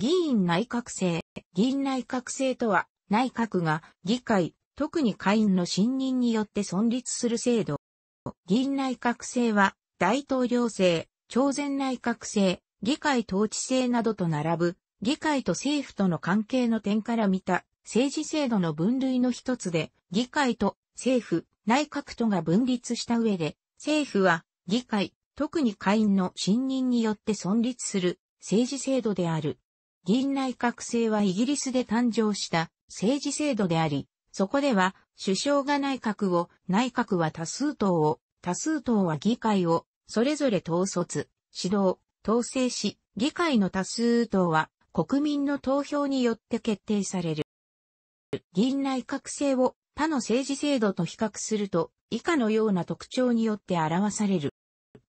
議員内閣制。議員内閣制とは、内閣が議会、特に会員の信任によって存立する制度。議員内閣制は、大統領制、朝鮮内閣制、議会統治制などと並ぶ、議会と政府との関係の点から見た政治制度の分類の一つで、議会と政府、内閣とが分立した上で、政府は議会、特に会員の信任によって存立する政治制度である。議院内閣制はイギリスで誕生した政治制度であり、そこでは首相が内閣を、内閣は多数党を、多数党は議会を、それぞれ統率、指導、統制し、議会の多数党は国民の投票によって決定される。議院内閣制を他の政治制度と比較すると以下のような特徴によって表される。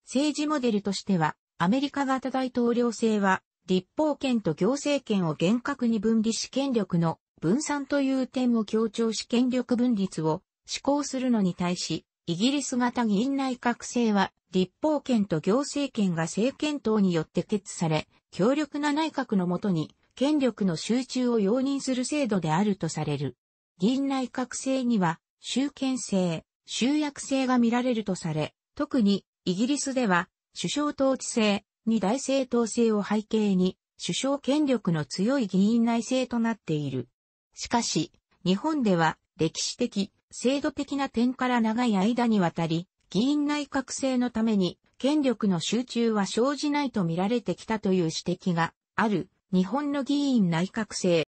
政治モデルとしてはアメリカ型大統領制は立法権と行政権を厳格に分離し権力の分散という点を強調し権力分立を施行するのに対し、イギリス型議員内閣制は立法権と行政権が政権等によって決され、強力な内閣のもとに権力の集中を容認する制度であるとされる。議員内閣制には、集権制、集約制が見られるとされ、特にイギリスでは首相統治制、二大政党制を背景に、首相権力の強い議員内政となっている。しかし、日本では歴史的、制度的な点から長い間にわたり、議員内閣制のために権力の集中は生じないと見られてきたという指摘がある日本の議員内閣制。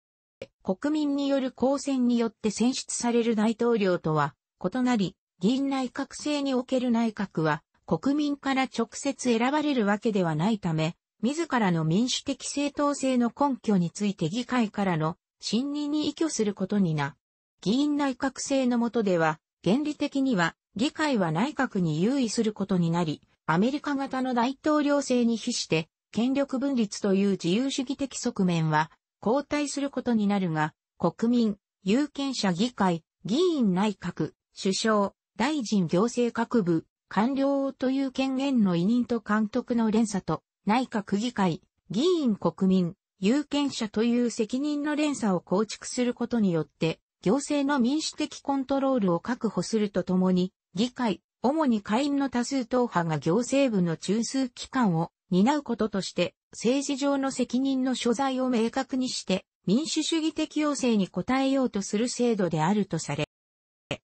国民による公選によって選出される大統領とは異なり、議員内閣制における内閣は国民から直接選ばれるわけではないため、自らの民主的正当性の根拠について議会からの信任に依拠することにな。議員内閣制の下では、原理的には議会は内閣に優位することになり、アメリカ型の大統領制に比して、権力分立という自由主義的側面は後退することになるが、国民、有権者議会、議員内閣、首相、大臣行政各部、官僚という権限の委任と監督の連鎖と、内閣議会、議員国民、有権者という責任の連鎖を構築することによって、行政の民主的コントロールを確保するとともに、議会、主に会員の多数党派が行政部の中枢機関を担うこととして、政治上の責任の所在を明確にして、民主主義的要請に応えようとする制度であるとされ、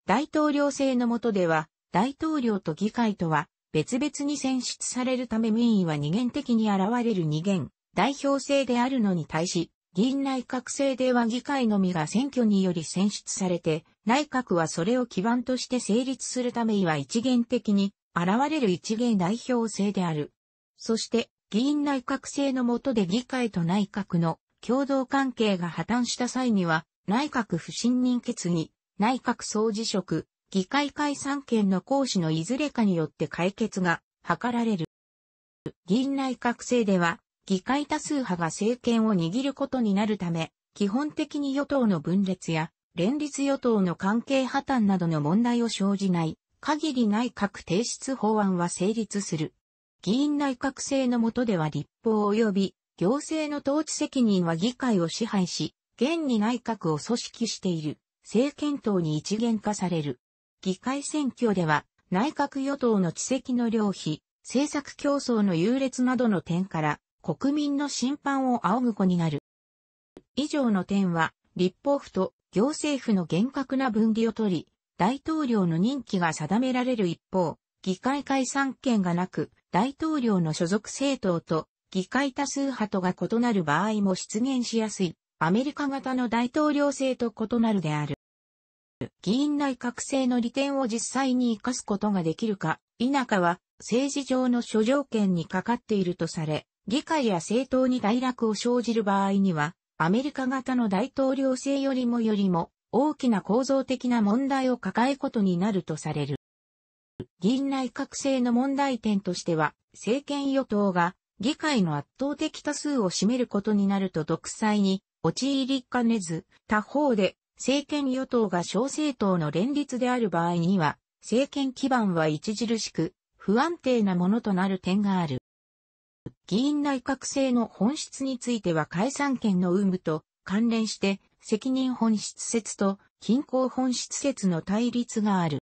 大統領制の下では、大統領と議会とは別々に選出されるため民意は二元的に現れる二元代表制であるのに対し、議院内閣制では議会のみが選挙により選出されて、内閣はそれを基盤として成立するためには一元的に現れる一元代表制である。そして、議院内閣制の下で議会と内閣の共同関係が破綻した際には、内閣不信任決議、内閣総辞職、議会解散権の行使のいずれかによって解決が図られる。議院内閣制では、議会多数派が政権を握ることになるため、基本的に与党の分裂や、連立与党の関係破綻などの問題を生じない、限り内閣提出法案は成立する。議院内閣制の下では立法及び行政の統治責任は議会を支配し、現に内閣を組織している、政権等に一元化される。議会選挙では、内閣与党の奇跡の良費、政策競争の優劣などの点から、国民の審判を仰ぐ子になる。以上の点は、立法府と行政府の厳格な分離をとり、大統領の任期が定められる一方、議会解散権がなく、大統領の所属政党と議会多数派とが異なる場合も出現しやすい、アメリカ型の大統領制と異なるである。議員内閣制の利点を実際に活かすことができるか、否かは政治上の諸条件にかかっているとされ、議会や政党に大落を生じる場合には、アメリカ型の大統領制よりもよりも大きな構造的な問題を抱えことになるとされる。議員内閣制の問題点としては、政権与党が議会の圧倒的多数を占めることになると独裁に陥りかねず、他方で政権与党が小政党の連立である場合には、政権基盤は著しく不安定なものとなる点がある。議員内閣制の本質については解散権の有無と関連して責任本質説と均衡本質説の対立がある。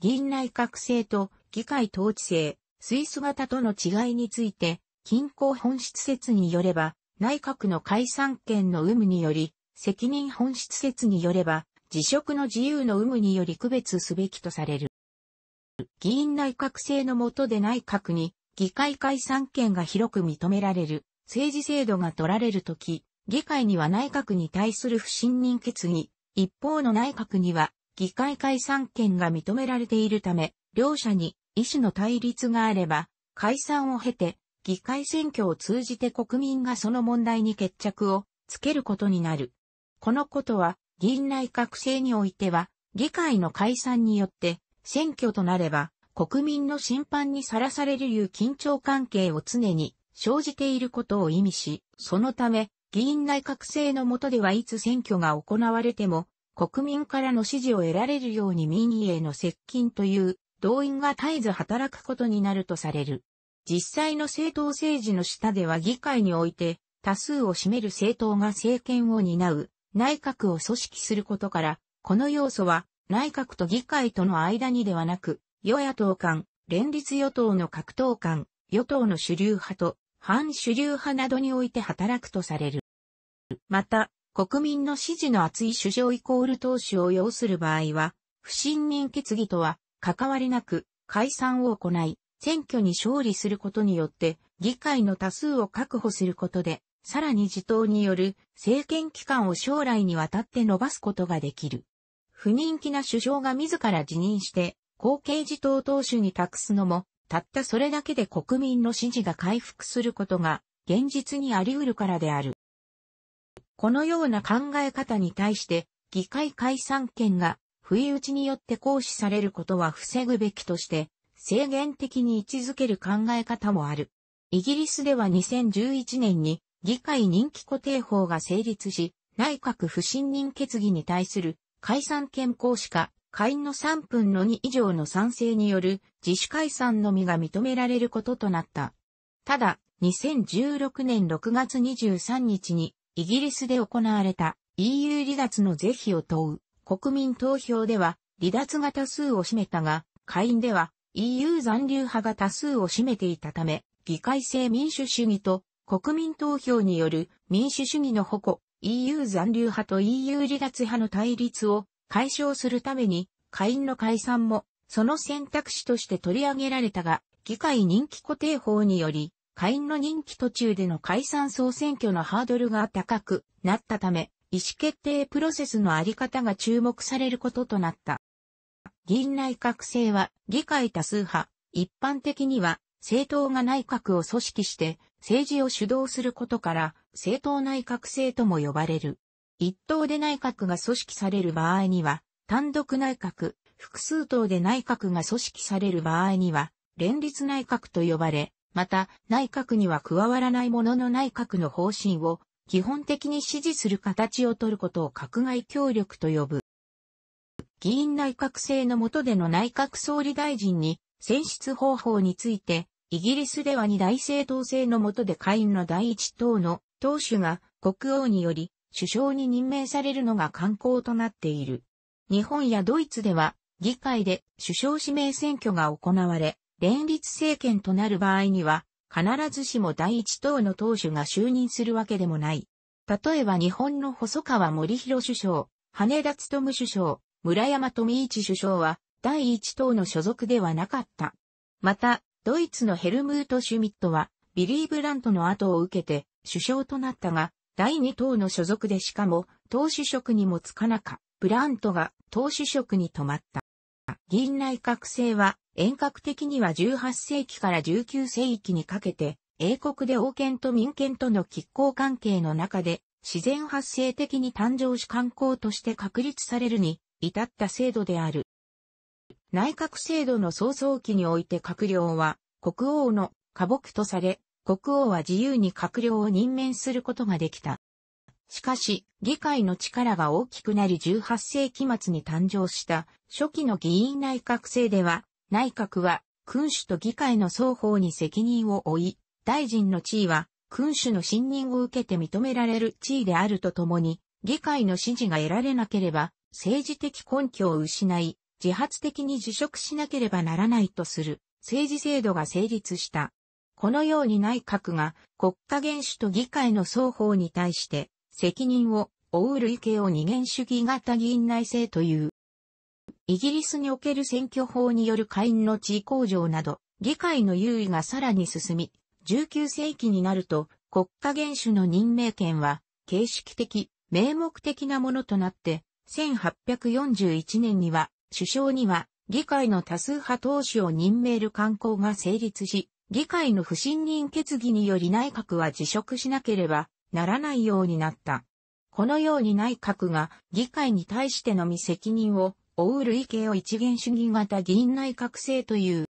議員内閣制と議会統治制、スイス型との違いについて、均衡本質説によれば、内閣の解散権の有無により、責任本質説によれば、辞職の自由の有無により区別すべきとされる。議員内閣制の下で内閣に議会解散権が広く認められる政治制度が取られるとき、議会には内閣に対する不信任決議、一方の内閣には議会解散権が認められているため、両者に意思の対立があれば、解散を経て議会選挙を通じて国民がその問題に決着をつけることになる。このことは、議員内閣制においては、議会の解散によって、選挙となれば、国民の審判にさらされるいう緊張関係を常に生じていることを意味し、そのため、議員内閣制の下ではいつ選挙が行われても、国民からの支持を得られるように民意への接近という動員が絶えず働くことになるとされる。実際の政党政治の下では議会において多数を占める政党が政権を担う内閣を組織することから、この要素は内閣と議会との間にではなく、与野党間、連立与党の格闘間、与党の主流派と反主流派などにおいて働くとされる。また、国民の支持の厚い首相イコール党首を要する場合は、不信任決議とは関わりなく解散を行い、選挙に勝利することによって議会の多数を確保することでさらに自党による政権期間を将来にわたって伸ばすことができる。不人気な首相が自ら辞任して、後継自党党首に託すのも、たったそれだけで国民の支持が回復することが現実にあり得るからである。このような考え方に対して議会解散権が不意打ちによって行使されることは防ぐべきとして制限的に位置づける考え方もある。イギリスでは2011年に議会任期固定法が成立し、内閣不信任決議に対する解散憲行しか、会員の3分の2以上の賛成による自主解散のみが認められることとなった。ただ、2016年6月23日にイギリスで行われた EU 離脱の是非を問う国民投票では離脱が多数を占めたが、会員では EU 残留派が多数を占めていたため、議会制民主主義と国民投票による民主主義の矛、EU 残留派と EU 離脱派の対立を解消するために、下院の解散も、その選択肢として取り上げられたが、議会任期固定法により、下院の任期途中での解散総選挙のハードルが高くなったため、意思決定プロセスのあり方が注目されることとなった。議院内閣制は議会多数派、一般的には政党が内閣を組織して政治を主導することから、政党内閣制とも呼ばれる。一党で内閣が組織される場合には、単独内閣、複数党で内閣が組織される場合には、連立内閣と呼ばれ、また、内閣には加わらないものの内閣の方針を、基本的に支持する形をとることを閣外協力と呼ぶ。議員内閣制の下での内閣総理大臣に、選出方法について、イギリスでは二大政党制の下で下院の第一党の党首が国王により首相に任命されるのが慣行となっている。日本やドイツでは議会で首相指名選挙が行われ、連立政権となる場合には、必ずしも第一党の党首が就任するわけでもない。例えば日本の細川森弘首相、羽田務首相、村山富一首相は、第一党の所属ではなかった。また、ドイツのヘルムート・シュミットは、ビリー・ブラントの後を受けて、首相となったが、第二党の所属でしかも、党主職にもつかなか、ブラントが党主職に止まった。議員内閣制は、遠隔的には18世紀から19世紀にかけて、英国で王権と民権との拮抗関係の中で、自然発生的に誕生し観光として確立されるに至った制度である。内閣制度の創造期において閣僚は国王の下僕とされ、国王は自由に閣僚を任命することができた。しかし、議会の力が大きくなり18世紀末に誕生した初期の議員内閣制では、内閣は君主と議会の双方に責任を負い、大臣の地位は君主の信任を受けて認められる地位であるとともに、議会の支持が得られなければ、政治的根拠を失い、自発的に辞職しなければならないとする政治制度が成立した。このように内閣が国家元首と議会の双方に対して責任を負う類型を二元主義型議員内政という。イギリスにおける選挙法による下院の地位向上など、議会の優位がさらに進み、19世紀になると国家元首の任命権は形式的、名目的なものとなって、1841年には首相には議会の多数派党首を任命る慣行が成立し、議会の不信任決議により内閣は辞職しなければならないようになった。このように内閣が議会に対してのみ責任を負う類型を一元主義型議員内閣制という。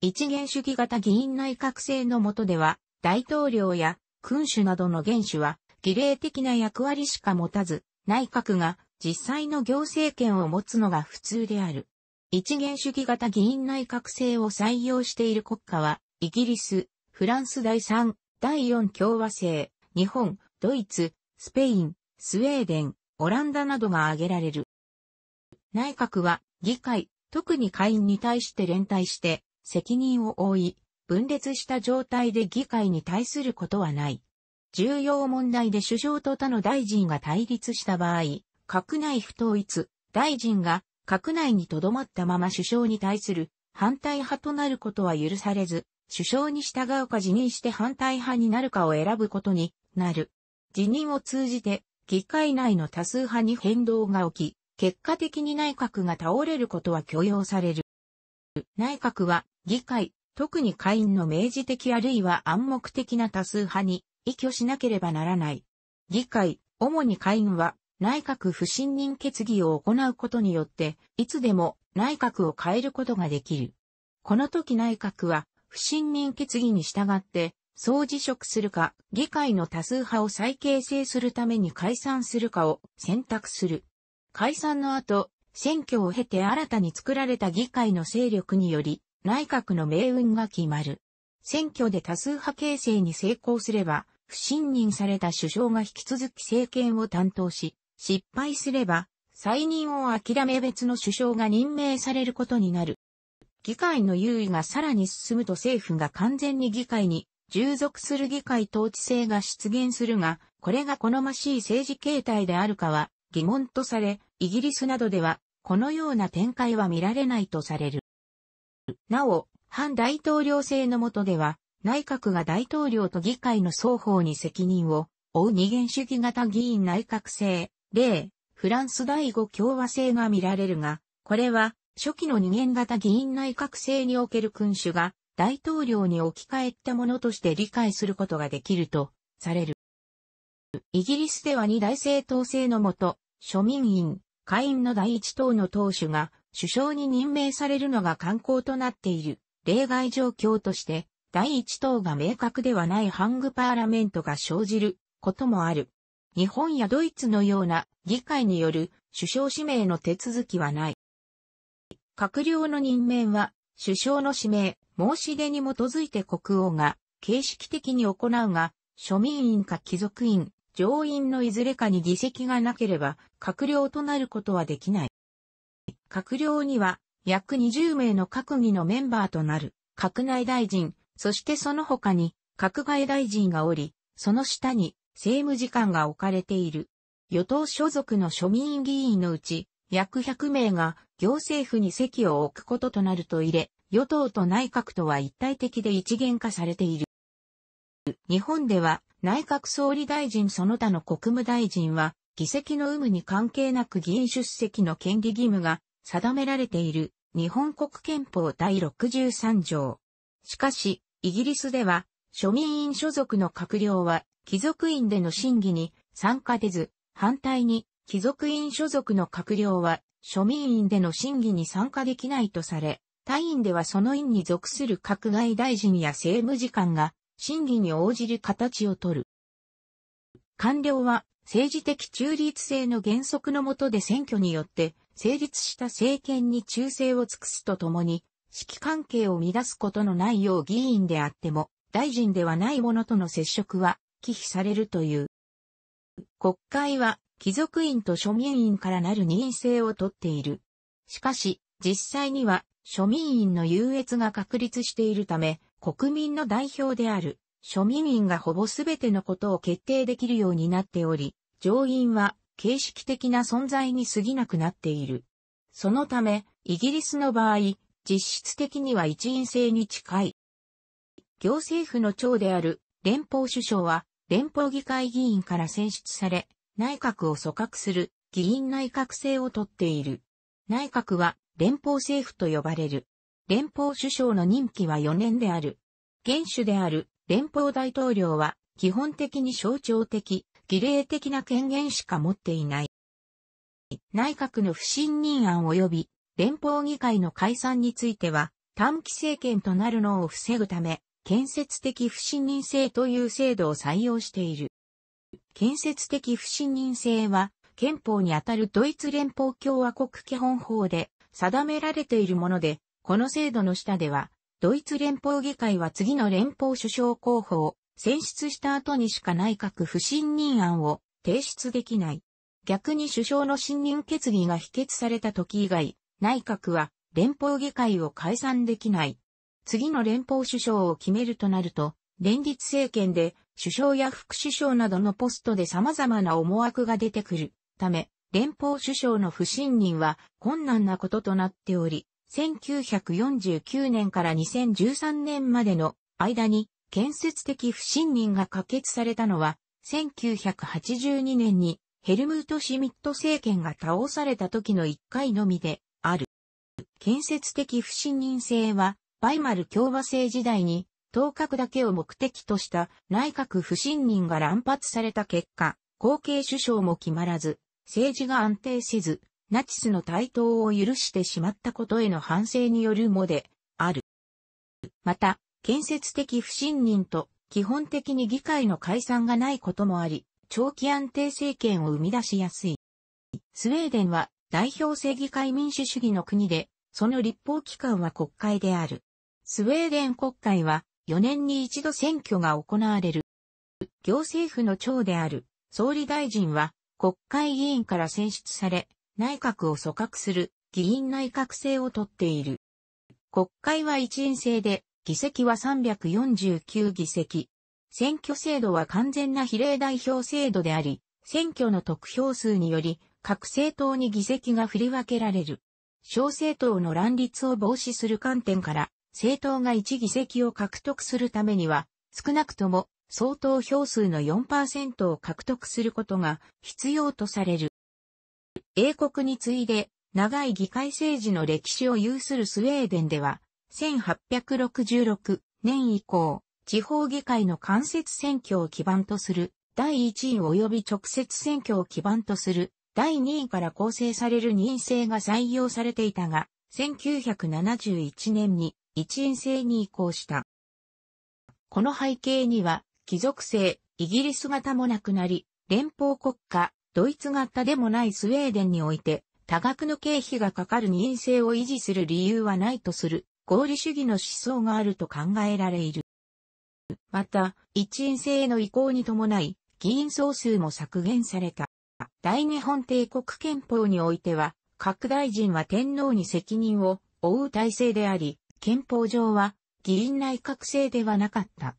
一元主義型議員内閣制の下では、大統領や君主などの元首は、儀礼的な役割しか持たず、内閣が実際の行政権を持つのが普通である。一元主義型議員内閣制を採用している国家は、イギリス、フランス第3、第4共和制、日本、ドイツ、スペイン、スウェーデン、オランダなどが挙げられる。内閣は、議会、特に会員に対して連帯して、責任を負い、分裂した状態で議会に対することはない。重要問題で首相と他の大臣が対立した場合、閣内不統一、大臣が閣内に留まったまま首相に対する反対派となることは許されず、首相に従うか辞任して反対派になるかを選ぶことになる。辞任を通じて、議会内の多数派に変動が起き、結果的に内閣が倒れることは許容される。内閣は議会、特に会員の明示的あるいは暗黙的な多数派に依拠しなければならない。議会、主に会員は内閣不信任決議を行うことによって、いつでも内閣を変えることができる。この時内閣は不信任決議に従って、総辞職するか、議会の多数派を再形成するために解散するかを選択する。解散の後、選挙を経て新たに作られた議会の勢力により、内閣の命運が決まる。選挙で多数派形成に成功すれば、不信任された首相が引き続き政権を担当し、失敗すれば、再任を諦め別の首相が任命されることになる。議会の優位がさらに進むと政府が完全に議会に従属する議会統治制が出現するが、これが好ましい政治形態であるかは疑問とされ、イギリスなどではこのような展開は見られないとされる。なお、反大統領制の下では、内閣が大統領と議会の双方に責任を負う二元主義型議員内閣制、例、フランス第5共和制が見られるが、これは初期の二元型議員内閣制における君主が大統領に置き換えったものとして理解することができるとされる。イギリスでは二大政党制のもと、庶民院、下院の第一党の党首が首相に任命されるのが慣行となっている例外状況として、第一党が明確ではないハングパーラメントが生じることもある。日本やドイツのような議会による首相指名の手続きはない。閣僚の任命は首相の指名、申し出に基づいて国王が形式的に行うが、庶民員か貴族院、上院のいずれかに議席がなければ閣僚となることはできない。閣僚には約20名の閣議のメンバーとなる閣内大臣、そしてその他に閣外大臣がおり、その下に政務次官が置かれている。与党所属の庶民議員のうち、約100名が行政府に席を置くこととなると入れ、与党と内閣とは一体的で一元化されている。日本では内閣総理大臣その他の国務大臣は議席の有無に関係なく議員出席の権利義務が定められている日本国憲法第63条。しかし、イギリスでは庶民院所属の閣僚は貴族院での審議に参加でず、反対に貴族院所属の閣僚は庶民院での審議に参加できないとされ、他院ではその院に属する閣外大臣や政務次官が審議に応じる形をとる。官僚は政治的中立性の原則のもとで選挙によって成立した政権に忠誠を尽くすとともに、指揮関係を乱すことのないよう議員であっても、大臣ではない者との接触は忌避されるという。国会は貴族院と庶民院からなる任性をとっている。しかし、実際には庶民院の優越が確立しているため、国民の代表である庶民院がほぼ全てのことを決定できるようになっており、上院は形式的な存在に過ぎなくなっている。そのため、イギリスの場合、実質的には一院制に近い。行政府の長である連邦首相は連邦議会議員から選出され、内閣を組閣する議員内閣制をとっている。内閣は連邦政府と呼ばれる。連邦首相の任期は4年である。元首である連邦大統領は基本的に象徴的、儀礼的な権限しか持っていない。内閣の不信任案及び連邦議会の解散については短期政権となるのを防ぐため、建設的不信任制という制度を採用している。建設的不信任制は、憲法にあたるドイツ連邦共和国基本法で定められているもので、この制度の下では、ドイツ連邦議会は次の連邦首相候補を選出した後にしか内閣不信任案を提出できない。逆に首相の信任決議が否決された時以外、内閣は連邦議会を解散できない。次の連邦首相を決めるとなると、連立政権で首相や副首相などのポストで様々な思惑が出てくるため、連邦首相の不信任は困難なこととなっており、1949年から2013年までの間に建設的不信任が可決されたのは、1982年にヘルムート・シミット政権が倒された時の1回のみである。建設的不信任制はバイマル共和制時代に、当確だけを目的とした内閣不信任が乱発された結果、後継首相も決まらず、政治が安定せず、ナチスの台頭を許してしまったことへの反省によるもで、ある。また、建設的不信任と基本的に議会の解散がないこともあり、長期安定政権を生み出しやすい。スウェーデンは代表制議会民主主義の国で、その立法機関は国会である。スウェーデン国会は4年に一度選挙が行われる。行政府の長である総理大臣は国会議員から選出され内閣を組閣する議員内閣制をとっている。国会は一員制で議席は349議席。選挙制度は完全な比例代表制度であり、選挙の得票数により各政党に議席が振り分けられる。小政党の乱立を防止する観点から、政党が1議席を獲得するためには、少なくとも相当票数の4%を獲得することが必要とされる。英国に次いで長い議会政治の歴史を有するスウェーデンでは、1866年以降、地方議会の間接選挙を基盤とする第1位及び直接選挙を基盤とする第2位から構成される任制が採用されていたが、1971年に一円制に移行した。この背景には、貴族制、イギリス型もなくなり、連邦国家、ドイツ型でもないスウェーデンにおいて、多額の経費がかかる二院制を維持する理由はないとする、合理主義の思想があると考えられる。また、一院制への移行に伴い、議員総数も削減された。大日本帝国憲法においては、各大臣は天皇に責任を負う体制であり、憲法上は議員内閣制ではなかった。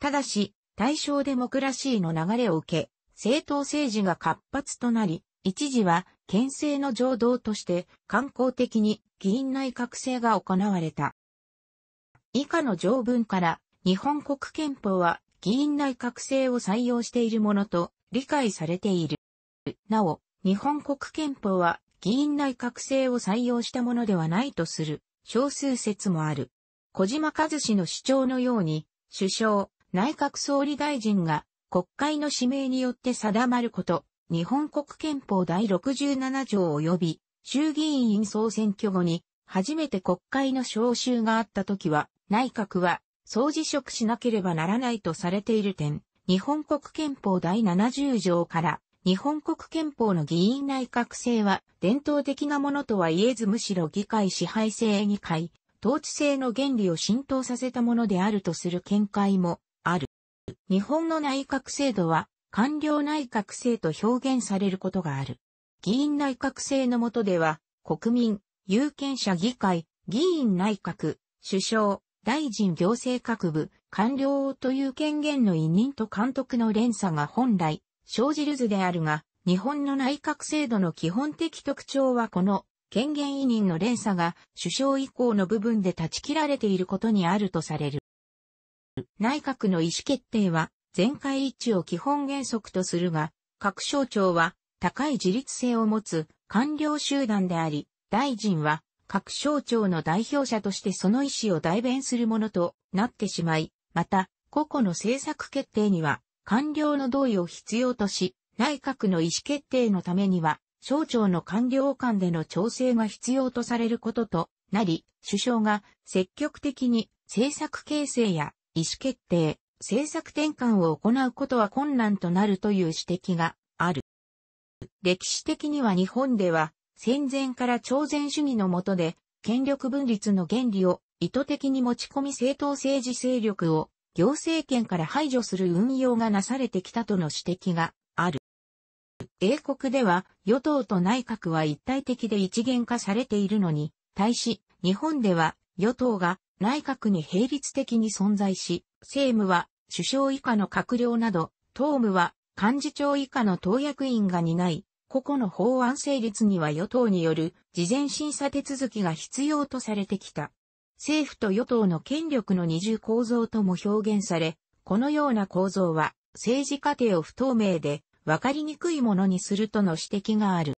ただし、大正デモクラシーの流れを受け、政党政治が活発となり、一時は憲政の常道として観光的に議員内閣制が行われた。以下の条文から日本国憲法は議員内閣制を採用しているものと理解されている。なお、日本国憲法は議員内閣制を採用したものではないとする。少数説もある。小島和氏の主張のように、首相、内閣総理大臣が国会の指名によって定まること、日本国憲法第67条及び衆議院総選挙後に初めて国会の召集があった時は内閣は総辞職しなければならないとされている点、日本国憲法第70条から日本国憲法の議員内閣制は伝統的なものとは言えずむしろ議会支配制議会、統治制の原理を浸透させたものであるとする見解もある。日本の内閣制度は官僚内閣制と表現されることがある。議員内閣制の下では国民、有権者議会、議員内閣、首相、大臣行政各部、官僚という権限の委任と監督の連鎖が本来、生じる図であるが、日本の内閣制度の基本的特徴はこの権限委任の連鎖が首相以降の部分で断ち切られていることにあるとされる。内閣の意思決定は全会一致を基本原則とするが、各省庁は高い自律性を持つ官僚集団であり、大臣は各省庁の代表者としてその意思を代弁するものとなってしまい、また、個々の政策決定には官僚の同意を必要とし、内閣の意思決定のためには、省庁の官僚間での調整が必要とされることとなり、首相が積極的に政策形成や意思決定、政策転換を行うことは困難となるという指摘がある。歴史的には日本では戦前から朝鮮主義のもとで権力分立の原理を意図的に持ち込み政党政治勢力を行政権から排除する運用がなされてきたとの指摘がある。英国では与党と内閣は一体的で一元化されているのに、対し日本では与党が内閣に並立的に存在し、政務は首相以下の閣僚など、党務は幹事長以下の党役員が担い、個々の法案成立には与党による事前審査手続きが必要とされてきた。政府と与党の権力の二重構造とも表現され、このような構造は政治過程を不透明で分かりにくいものにするとの指摘がある。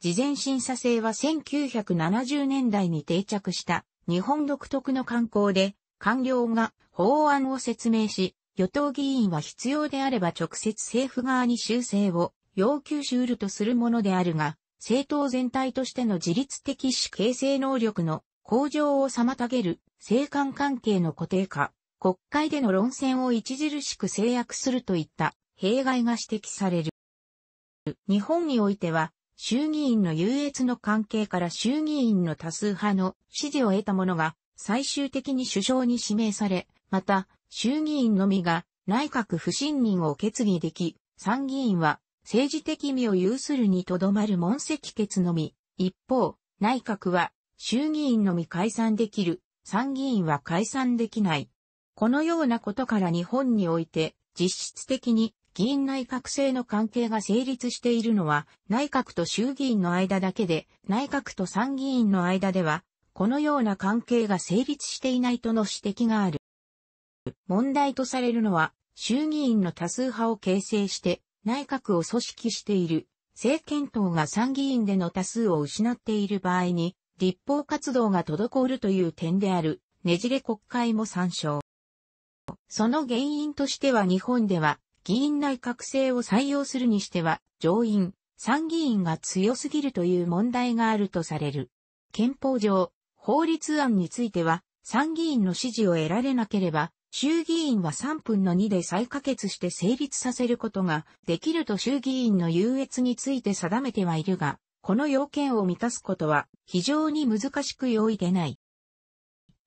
事前審査制は1970年代に定着した日本独特の慣行で官僚が法案を説明し、与党議員は必要であれば直接政府側に修正を要求しうるとするものであるが、政党全体としての自律的主形成能力の向上を妨げる政官関係の固定化、国会での論戦を著しく制約するといった弊害が指摘される。日本においては、衆議院の優越の関係から衆議院の多数派の支持を得た者が最終的に首相に指名され、また衆議院のみが内閣不信任を決議でき、参議院は政治的意味を有するにとどまる問責決のみ。一方、内閣は衆議院のみ解散できる、参議院は解散できない。このようなことから日本において、実質的に議員内閣制の関係が成立しているのは、内閣と衆議院の間だけで、内閣と参議院の間では、このような関係が成立していないとの指摘がある。問題とされるのは、衆議院の多数派を形成して、内閣を組織している、政権党が参議院での多数を失っている場合に、立法活動が滞るという点である、ねじれ国会も参照。その原因としては日本では、議員内閣制を採用するにしては、上院、参議院が強すぎるという問題があるとされる。憲法上、法律案については、参議院の支持を得られなければ、衆議院は3分の2で再可決して成立させることができると衆議院の優越について定めてはいるが、この要件を満たすことは非常に難しく容易でない。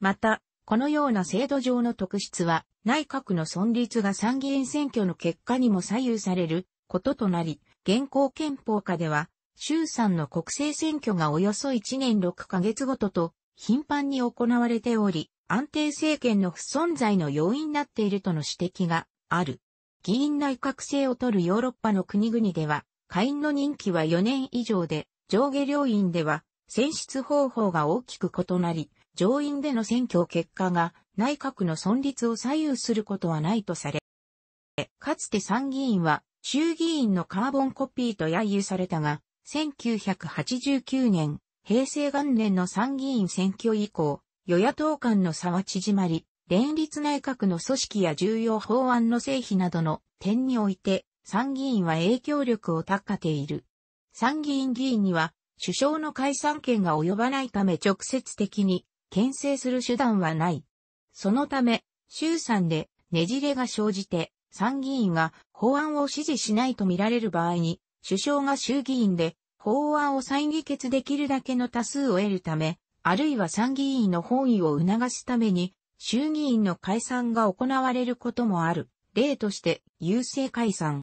また、このような制度上の特質は、内閣の存立が参議院選挙の結果にも左右されることとなり、現行憲法下では、衆参の国政選挙がおよそ1年6ヶ月ごとと頻繁に行われており、安定政権の不存在の要因になっているとの指摘がある。議員内閣制を取るヨーロッパの国々では、会員の任期は4年以上で、上下両院では選出方法が大きく異なり、上院での選挙結果が内閣の存立を左右することはないとされ、かつて参議院は衆議院のカーボンコピーと揶揄されたが、1989年、平成元年の参議院選挙以降、与野党間の差は縮まり、連立内閣の組織や重要法案の成否などの点において、参議院は影響力を高めている。参議院議員には、首相の解散権が及ばないため直接的に牽制する手段はない。そのため、衆参でねじれが生じて、参議院が法案を支持しないと見られる場合に、首相が衆議院で法案を再議決できるだけの多数を得るため、あるいは参議院の本位を促すために、衆議院の解散が行われることもある。例として、優勢解散。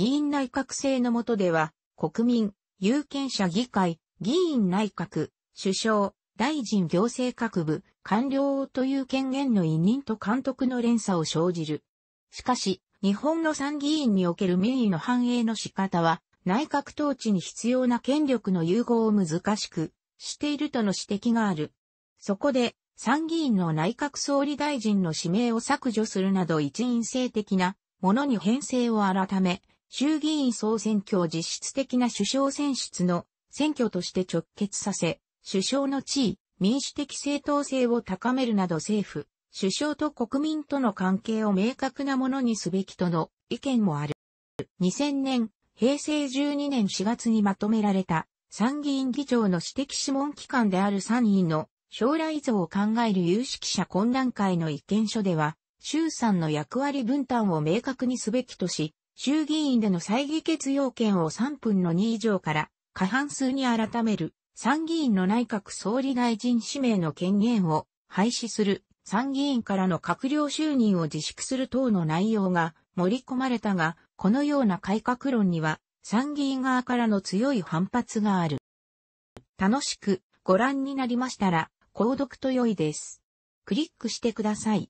議員内閣制の下では、国民、有権者議会、議員内閣、首相、大臣行政各部、官僚という権限の委任と監督の連鎖を生じる。しかし、日本の参議院における民意の反映の仕方は、内閣統治に必要な権力の融合を難しくしているとの指摘がある。そこで、参議院の内閣総理大臣の指名を削除するなど一員性的なものに編成を改め、衆議院総選挙を実質的な首相選出の選挙として直結させ、首相の地位、民主的正当性を高めるなど政府、首相と国民との関係を明確なものにすべきとの意見もある。2000年、平成12年4月にまとめられた参議院議長の指摘諮問機関である参院の将来像を考える有識者懇談会の意見書では、衆参の役割分担を明確にすべきとし、衆議院での再議決要件を3分の2以上から過半数に改める参議院の内閣総理大臣指名の権限を廃止する参議院からの閣僚就任を自粛する等の内容が盛り込まれたが、このような改革論には参議院側からの強い反発がある。楽しくご覧になりましたら、購読と良いです。クリックしてください。